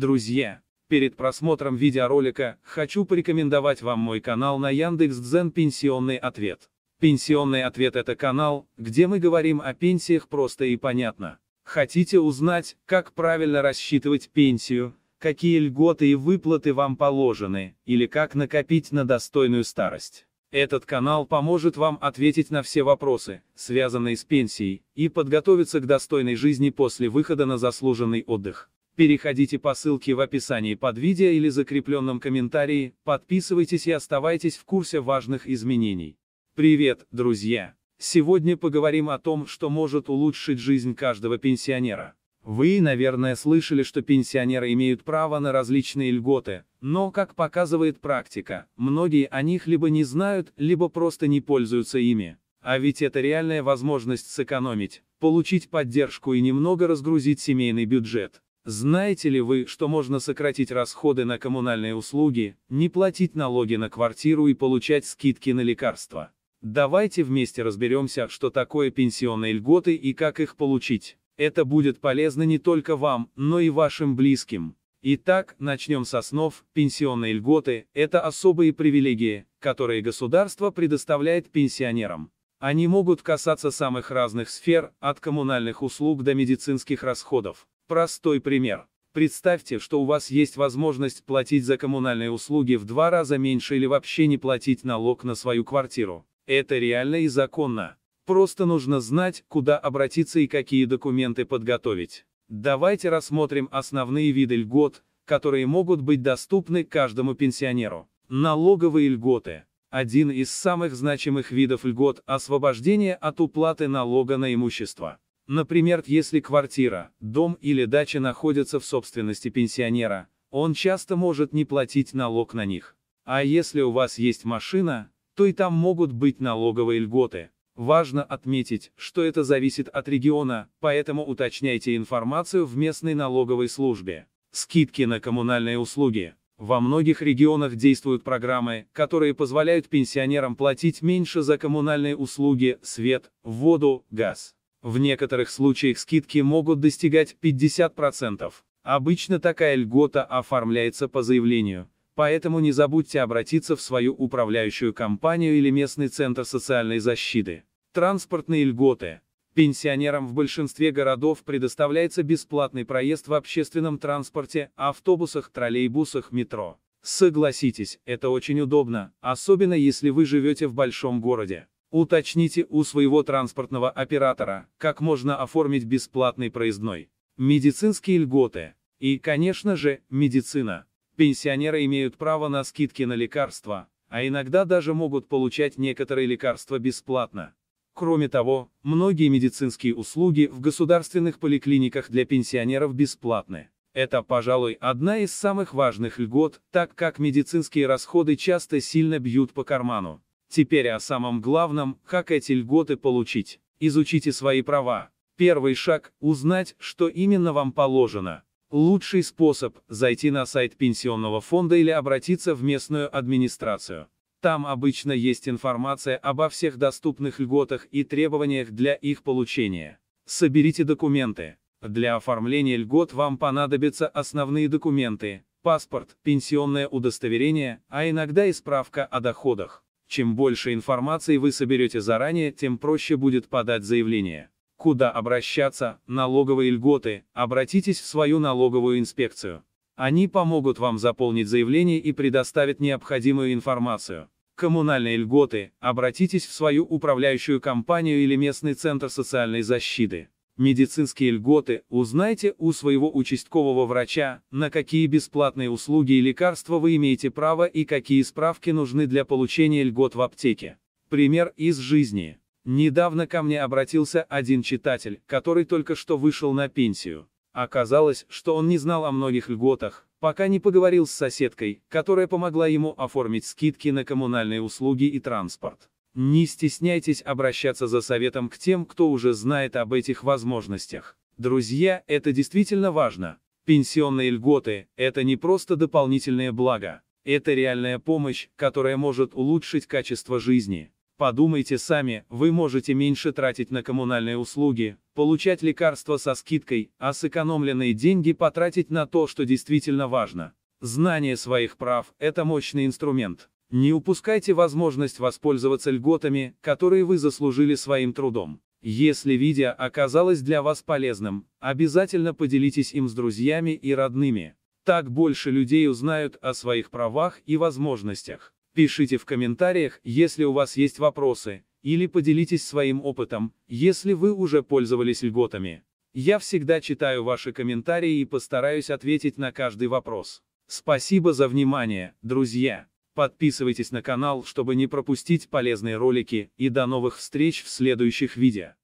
Друзья, перед просмотром видеоролика хочу порекомендовать вам мой канал на Яндекс.Дзен «Пенсионный ответ». «Пенсионный ответ» — это канал, где мы говорим о пенсиях просто и понятно. Хотите узнать, как правильно рассчитывать пенсию, какие льготы и выплаты вам положены, или как накопить на достойную старость? Этот канал поможет вам ответить на все вопросы, связанные с пенсией, и подготовиться к достойной жизни после выхода на заслуженный отдых. Переходите по ссылке в описании под видео или закрепленном комментарии, подписывайтесь и оставайтесь в курсе важных изменений. Привет, друзья! Сегодня поговорим о том, что может улучшить жизнь каждого пенсионера. Вы, наверное, слышали, что пенсионеры имеют право на различные льготы, но, как показывает практика, многие о них либо не знают, либо просто не пользуются ими. А ведь это реальная возможность сэкономить, получить поддержку и немного разгрузить семейный бюджет. Знаете ли вы, что можно сократить расходы на коммунальные услуги, не платить налоги на квартиру и получать скидки на лекарства? Давайте вместе разберемся, что такое пенсионные льготы и как их получить. Это будет полезно не только вам, но и вашим близким. Итак, начнем с основ. Пенсионные льготы – это особые привилегии, которые государство предоставляет пенсионерам. Они могут касаться самых разных сфер, от коммунальных услуг до медицинских расходов. Простой пример. Представьте, что у вас есть возможность платить за коммунальные услуги в два раза меньше или вообще не платить налог на свою квартиру. Это реально и законно. Просто нужно знать, куда обратиться и какие документы подготовить. Давайте рассмотрим основные виды льгот, которые могут быть доступны каждому пенсионеру. Налоговые льготы. Один из самых значимых видов льгот – освобождение от уплаты налога на имущество. Например, если квартира, дом или дача находятся в собственности пенсионера, он часто может не платить налог на них. А если у вас есть машина, то и там могут быть налоговые льготы. Важно отметить, что это зависит от региона, поэтому уточняйте информацию в местной налоговой службе. Скидки на коммунальные услуги. Во многих регионах действуют программы, которые позволяют пенсионерам платить меньше за коммунальные услуги, свет, воду, газ. В некоторых случаях скидки могут достигать 50%. Обычно такая льгота оформляется по заявлению, поэтому не забудьте обратиться в свою управляющую компанию или местный центр социальной защиты. Транспортные льготы. Пенсионерам в большинстве городов предоставляется бесплатный проезд в общественном транспорте, автобусах, троллейбусах, метро. Согласитесь, это очень удобно, особенно если вы живете в большом городе. Уточните у своего транспортного оператора, как можно оформить бесплатный проездной. Медицинские льготы. И, конечно же, медицина. Пенсионеры имеют право на скидки на лекарства, а иногда даже могут получать некоторые лекарства бесплатно. Кроме того, многие медицинские услуги в государственных поликлиниках для пенсионеров бесплатны. Это, пожалуй, одна из самых важных льгот, так как медицинские расходы часто сильно бьют по карману. Теперь о самом главном, как эти льготы получить. Изучите свои права. Первый шаг – узнать, что именно вам положено. Лучший способ – зайти на сайт пенсионного фонда или обратиться в местную администрацию. Там обычно есть информация обо всех доступных льготах и требованиях для их получения. Соберите документы. Для оформления льгот вам понадобятся основные документы – паспорт, пенсионное удостоверение, а иногда и справка о доходах. Чем больше информации вы соберете заранее, тем проще будет подать заявление. Куда обращаться, налоговые льготы, обратитесь в свою налоговую инспекцию. Они помогут вам заполнить заявление и предоставят необходимую информацию. Коммунальные льготы, обратитесь в свою управляющую компанию или местный центр социальной защиты. Медицинские льготы узнайте у своего участкового врача, на какие бесплатные услуги и лекарства вы имеете право и какие справки нужны для получения льгот в аптеке. Пример из жизни. Недавно ко мне обратился один читатель, который только что вышел на пенсию. Оказалось, что он не знал о многих льготах, пока не поговорил с соседкой, которая помогла ему оформить скидки на коммунальные услуги и транспорт. Не стесняйтесь обращаться за советом к тем, кто уже знает об этих возможностях. Друзья, это действительно важно. Пенсионные льготы – это не просто дополнительное благо. Это реальная помощь, которая может улучшить качество жизни. Подумайте сами, вы можете меньше тратить на коммунальные услуги, получать лекарства со скидкой, а сэкономленные деньги потратить на то, что действительно важно. Знание своих прав – это мощный инструмент. Не упускайте возможность воспользоваться льготами, которые вы заслужили своим трудом. Если видео оказалось для вас полезным, обязательно поделитесь им с друзьями и родными. Так больше людей узнают о своих правах и возможностях. Пишите в комментариях, если у вас есть вопросы, или поделитесь своим опытом, если вы уже пользовались льготами. Я всегда читаю ваши комментарии и постараюсь ответить на каждый вопрос. Спасибо за внимание, друзья! Подписывайтесь на канал, чтобы не пропустить полезные ролики, и до новых встреч в следующих видео.